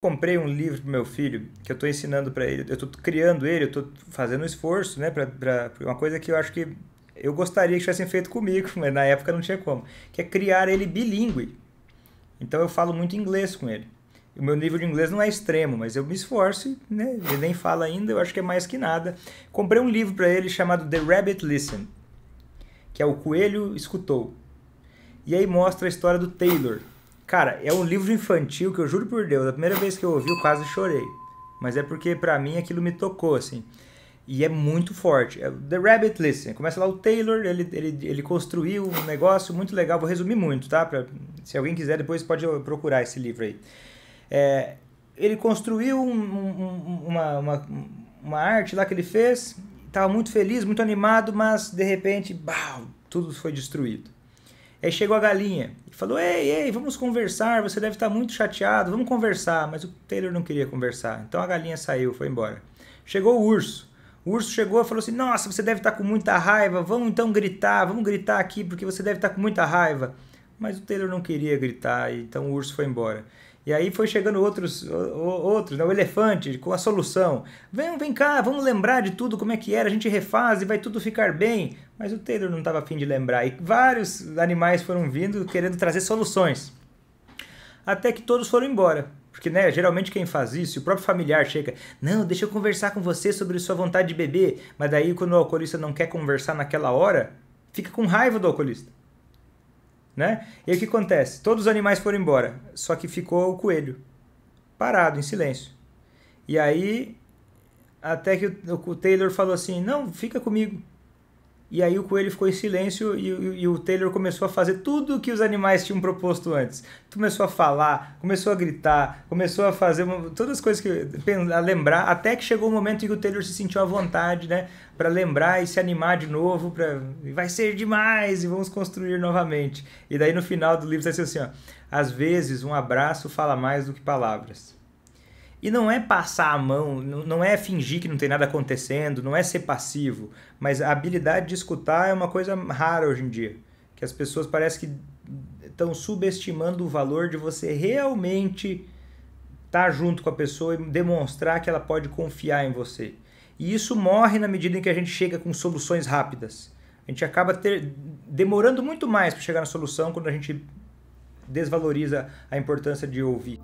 comprei um livro pro meu filho que eu estou ensinando para ele, eu estou criando ele, eu estou fazendo um esforço, né, para uma coisa que eu acho que eu gostaria que tivessem feito comigo, mas na época não tinha como, que é criar ele bilíngue. Então eu falo muito inglês com ele. O meu nível de inglês não é extremo, mas eu me esforço, né? Ele nem fala ainda, eu acho que é mais que nada. Comprei um livro para ele chamado The Rabbit Listen, que é o coelho escutou. E aí mostra a história do Taylor, Cara, é um livro infantil que eu juro por Deus, a primeira vez que eu ouvi eu quase chorei. Mas é porque para mim aquilo me tocou, assim. E é muito forte. É The Rabbit Listen. Começa lá o Taylor, ele, ele, ele construiu um negócio muito legal. Vou resumir muito, tá? Pra, se alguém quiser, depois pode procurar esse livro aí. É, ele construiu um, um, uma, uma, uma arte lá que ele fez. Estava muito feliz, muito animado, mas de repente, bah, tudo foi destruído. Aí chegou a galinha e falou: Ei, ei, vamos conversar. Você deve estar muito chateado, vamos conversar. Mas o Taylor não queria conversar. Então a galinha saiu, foi embora. Chegou o urso. O urso chegou e falou assim: Nossa, você deve estar com muita raiva. Vamos então gritar, vamos gritar aqui porque você deve estar com muita raiva. Mas o Taylor não queria gritar, então o urso foi embora. E aí foi chegando outros, outros né? o elefante com a solução. Vem, vem cá, vamos lembrar de tudo como é que era, a gente refaz e vai tudo ficar bem. Mas o Taylor não estava afim de lembrar. E vários animais foram vindo querendo trazer soluções. Até que todos foram embora. Porque, né, geralmente quem faz isso, o próprio familiar chega, não, deixa eu conversar com você sobre sua vontade de beber. Mas daí, quando o alcoolista não quer conversar naquela hora, fica com raiva do alcoolista né? E aí o que acontece? Todos os animais foram embora, só que ficou o coelho parado, em silêncio. E aí, até que o Taylor falou assim: Não, fica comigo. E aí o coelho ficou em silêncio e, e, e, o Taylor começou a fazer tudo o que os animais tinham proposto antes. Começou a falar, começou a gritar, começou a fazer uma, todas as coisas que a lembrar, até que chegou o um momento em que o Taylor se sentiu à vontade, né, para lembrar e se animar de novo, para vai ser demais e vamos construir novamente. E daí no final do livro está assim, ó, às vezes um abraço fala mais do que palavras. E não é passar a mão, não é fingir que não tem nada acontecendo, não é ser passivo, mas a habilidade de escutar é uma coisa rara hoje em dia, que as pessoas parecem que estão subestimando o valor de você realmente estar tá junto com a pessoa e demonstrar que ela pode confiar em você. E isso morre na medida em que a gente chega com soluções rápidas. A gente acaba ter, demorando muito mais para chegar na solução quando a gente desvaloriza a importância de ouvir.